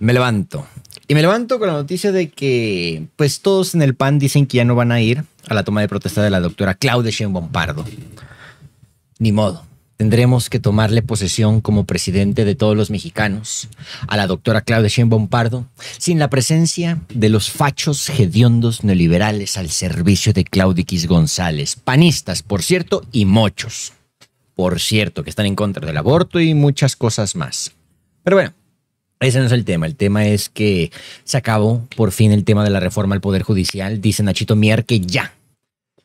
Me levanto. Y me levanto con la noticia de que, pues, todos en el PAN dicen que ya no van a ir a la toma de protesta de la doctora Claudia Sheinbaum Pardo. Ni modo. Tendremos que tomarle posesión como presidente de todos los mexicanos a la doctora Claudia Sheinbaum Pardo sin la presencia de los fachos hediondos neoliberales al servicio de X. González, panistas, por cierto, y mochos, por cierto, que están en contra del aborto y muchas cosas más. Pero bueno, ese no es el tema. El tema es que se acabó por fin el tema de la reforma al Poder Judicial. Dice Nachito Mier que ya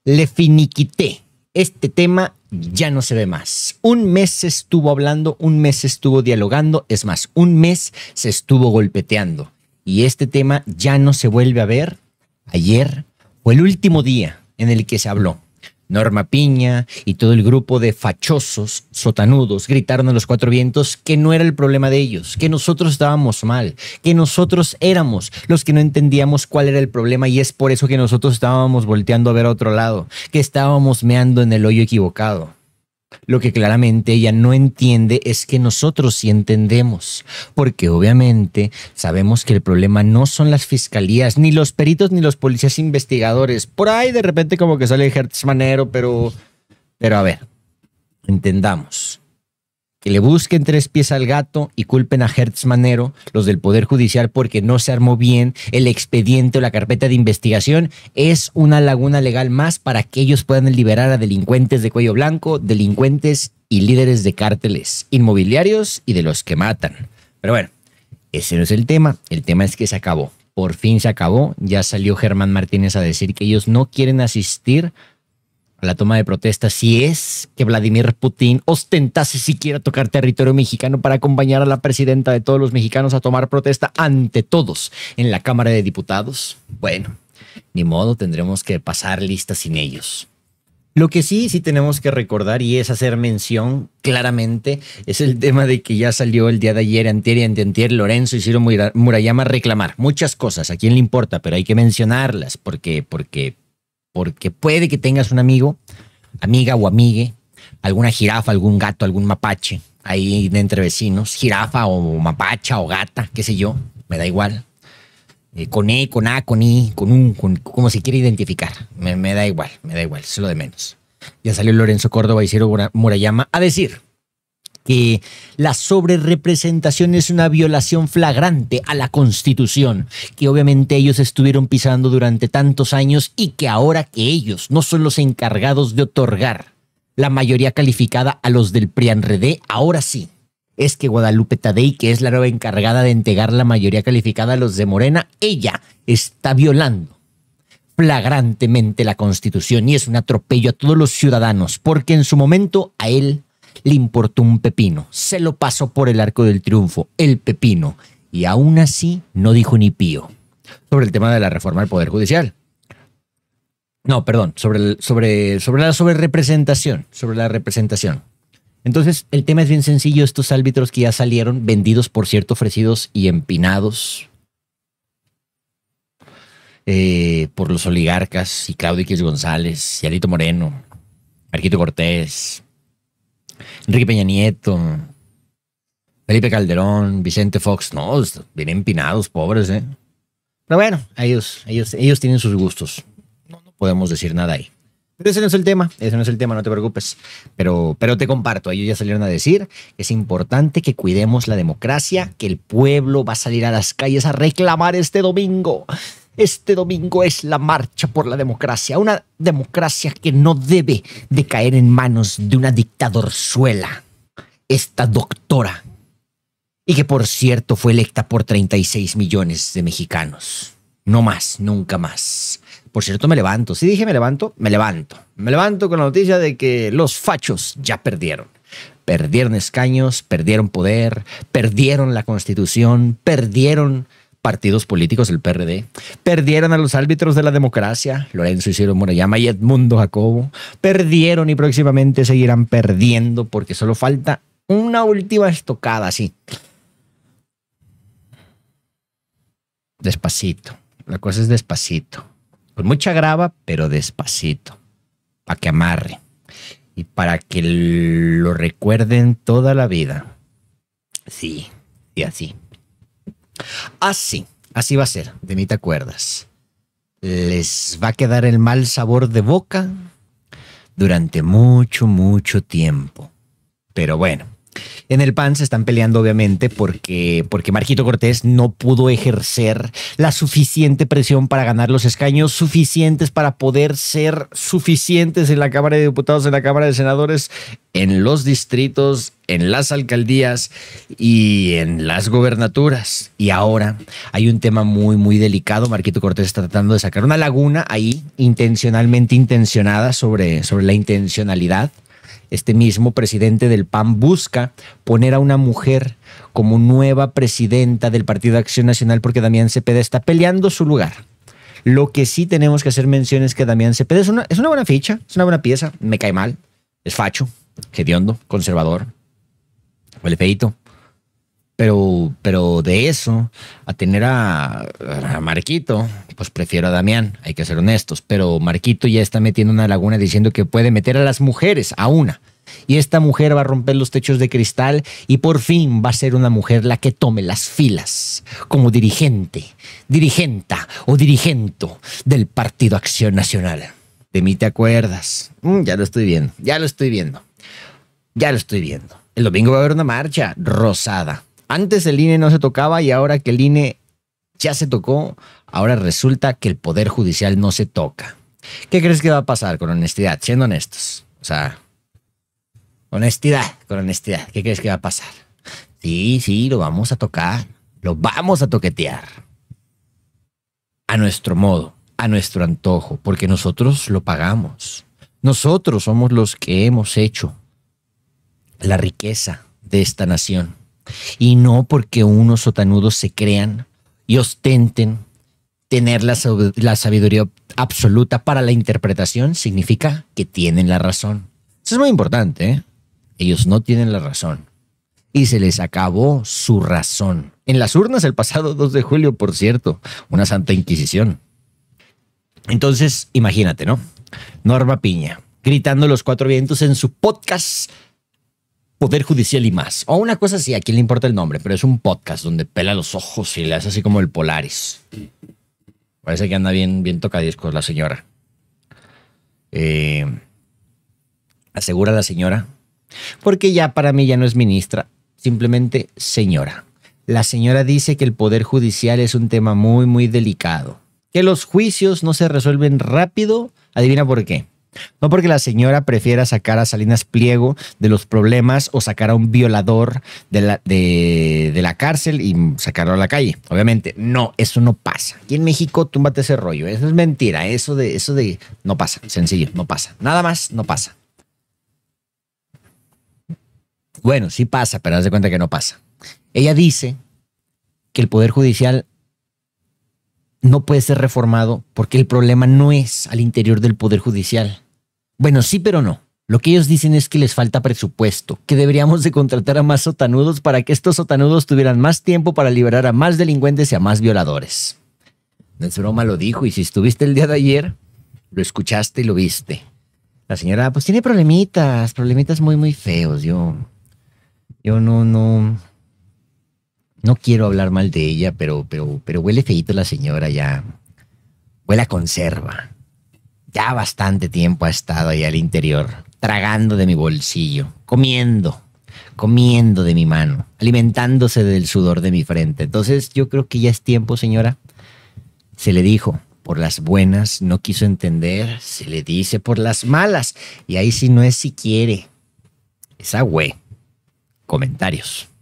le finiquité. Este tema ya no se ve más. Un mes se estuvo hablando, un mes se estuvo dialogando, es más, un mes se estuvo golpeteando. Y este tema ya no se vuelve a ver. Ayer fue el último día en el que se habló. Norma Piña y todo el grupo de fachosos, sotanudos, gritaron a los cuatro vientos que no era el problema de ellos, que nosotros estábamos mal, que nosotros éramos los que no entendíamos cuál era el problema y es por eso que nosotros estábamos volteando a ver a otro lado, que estábamos meando en el hoyo equivocado. Lo que claramente ella no entiende es que nosotros sí entendemos, porque obviamente sabemos que el problema no son las fiscalías, ni los peritos, ni los policías investigadores. Por ahí de repente como que sale Hertz Manero, pero, pero a ver, entendamos que le busquen tres pies al gato y culpen a Hertz Manero, los del Poder Judicial, porque no se armó bien el expediente o la carpeta de investigación, es una laguna legal más para que ellos puedan liberar a delincuentes de cuello blanco, delincuentes y líderes de cárteles inmobiliarios y de los que matan. Pero bueno, ese no es el tema. El tema es que se acabó. Por fin se acabó. Ya salió Germán Martínez a decir que ellos no quieren asistir la toma de protesta si es que Vladimir Putin ostentase siquiera tocar territorio mexicano para acompañar a la presidenta de todos los mexicanos a tomar protesta ante todos en la Cámara de Diputados. Bueno, ni modo, tendremos que pasar lista sin ellos. Lo que sí, sí tenemos que recordar y es hacer mención claramente es el tema de que ya salió el día de ayer, antier y antier, Lorenzo y Ciro Murayama reclamar muchas cosas. ¿A quién le importa? Pero hay que mencionarlas porque, porque porque puede que tengas un amigo, amiga o amigue, alguna jirafa, algún gato, algún mapache ahí de entre vecinos, jirafa o mapacha o gata, qué sé yo, me da igual. Eh, con E, con A, con I, con U, con, como se quiere identificar, me, da igual, me da igual, es lo de menos. Ya salió Lorenzo Córdoba y Ciro Murayama a decir que la sobrerepresentación es una violación flagrante a la Constitución, que obviamente ellos estuvieron pisando durante tantos años y que ahora que ellos no son los encargados de otorgar la mayoría calificada a los del Prianredé, ahora sí. Es que Guadalupe Tadei, que es la nueva encargada de entregar la mayoría calificada a los de Morena, ella está violando flagrantemente la Constitución y es un atropello a todos los ciudadanos, porque en su momento a él le importó un pepino. Se lo pasó por el arco del triunfo, el pepino. Y aún así no dijo ni pío sobre el tema de la reforma del Poder Judicial. No, perdón, sobre, sobre, sobre la representación, sobre la representación. Entonces, el tema es bien sencillo. Estos árbitros que ya salieron, vendidos, por cierto, ofrecidos y empinados eh, por los oligarcas y Claudio González y Alito Moreno, Arquito Cortés, Enrique Peña Nieto, Felipe Calderón, Vicente Fox, no, bien empinados, pobres, ¿eh? Pero bueno, ellos, ellos, ellos tienen sus gustos. No, podemos decir nada ahí. ese no es el tema, ese no es el tema, no te preocupes. Pero, pero te comparto, ellos ya salieron a decir que es importante que cuidemos la democracia, que el pueblo va a salir a las calles a reclamar este domingo. Este domingo es la marcha por la democracia, una democracia que no debe de caer en manos de una dictadorzuela, esta doctora, y que por cierto fue electa por 36 millones de mexicanos. No más, nunca más. Por cierto, me levanto. Si dije me levanto, me levanto. Me levanto con la noticia de que los fachos ya perdieron. Perdieron escaños, perdieron poder, perdieron la constitución, perdieron partidos políticos el PRD. Perdieron a los árbitros de la democracia, Lorenzo Isidro Morayama y Edmundo Jacobo. Perdieron y próximamente seguirán perdiendo porque solo falta una última estocada así. Despacito. La cosa es despacito. Con pues mucha grava, pero despacito. Para que amarre. Y para que lo recuerden toda la vida. Sí, y así. Así, así va a ser, de mí te acuerdas. Les va a quedar el mal sabor de boca durante mucho, mucho tiempo. Pero bueno, en el PAN se están peleando obviamente porque, porque Marquito Cortés no pudo ejercer la suficiente presión para ganar los escaños suficientes para poder ser suficientes en la Cámara de Diputados, en la Cámara de Senadores, en los distritos, en las alcaldías y en las gobernaturas. Y ahora hay un tema muy, muy delicado. Marquito Cortés está tratando de sacar una laguna ahí intencionalmente intencionada sobre, sobre la intencionalidad este mismo presidente del PAN busca poner a una mujer como nueva presidenta del Partido Acción Nacional porque Damián Cepeda está peleando su lugar. Lo que sí tenemos que hacer mención es que Damián Cepeda es una, buena ficha, es una buena pieza, me cae mal, es facho, hediondo, conservador, huele feito, pero, pero de eso, a tener a, Marquito, pues prefiero a Damián, hay que ser honestos. Pero Marquito ya está metiendo una laguna diciendo que puede meter a las mujeres a una. Y esta mujer va a romper los techos de cristal y por fin va a ser una mujer la que tome las filas como dirigente, dirigenta o dirigento del Partido Acción Nacional. De mí te acuerdas. Mm, ya lo estoy viendo, ya lo estoy viendo. Ya lo estoy viendo. El domingo va a haber una marcha rosada antes el INE no se tocaba y ahora que el INE ya se tocó, ahora resulta que el Poder Judicial no se toca. ¿Qué crees que va a pasar con honestidad? Siendo honestos. O sea, honestidad, con honestidad. ¿Qué crees que va a pasar? Sí, sí, lo vamos a tocar. Lo vamos a toquetear. A nuestro modo, a nuestro antojo, porque nosotros lo pagamos. Nosotros somos los que hemos hecho la riqueza de esta nación y no porque unos sotanudos se crean y ostenten tener la, sabiduría absoluta para la interpretación significa que tienen la razón. Eso es muy importante. ¿eh? Ellos no tienen la razón. Y se les acabó su razón. En las urnas el pasado 2 de julio, por cierto, una santa inquisición. Entonces, imagínate, ¿no? Norma Piña, gritando los cuatro vientos en su podcast Poder Judicial y más. O una cosa así, a quién le importa el nombre, pero es un podcast donde pela los ojos y le hace así como el Polaris. Parece que anda bien, bien tocadiscos la señora. Eh, asegura la señora. Porque ya para mí ya no es ministra, simplemente señora. La señora dice que el Poder Judicial es un tema muy, muy delicado. Que los juicios no se resuelven rápido. Adivina por qué no porque la señora prefiera sacar a Salinas Pliego de los problemas o sacar a un violador de la, de, la cárcel y sacarlo a la calle. Obviamente, no, eso no pasa. Aquí en México, túmbate ese rollo. Eso es mentira. Eso de, eso de. No pasa. Sencillo, no pasa. Nada más, no pasa. Bueno, sí pasa, pero haz de cuenta que no pasa. Ella dice que el Poder Judicial no puede ser reformado porque el problema no es al interior del Poder Judicial. Bueno, sí, pero no. Lo que ellos dicen es que les falta presupuesto, que deberíamos de contratar a más sotanudos para que estos sotanudos tuvieran más tiempo para liberar a más delincuentes y a más violadores. No es lo dijo, y si estuviste el día de ayer, lo escuchaste y lo viste. La señora, pues tiene problemitas, problemitas muy, muy feos. Yo, yo no, no, no quiero hablar mal de ella, pero, pero, pero huele feíto la señora ya. Huele a conserva. Ya bastante tiempo ha estado ahí al interior, tragando de mi bolsillo, comiendo, comiendo de mi mano, alimentándose del sudor de mi frente. Entonces yo creo que ya es tiempo, señora. Se le dijo, por las buenas, no quiso entender, se le dice por las malas. Y ahí si no es si quiere. Esa güey. Comentarios.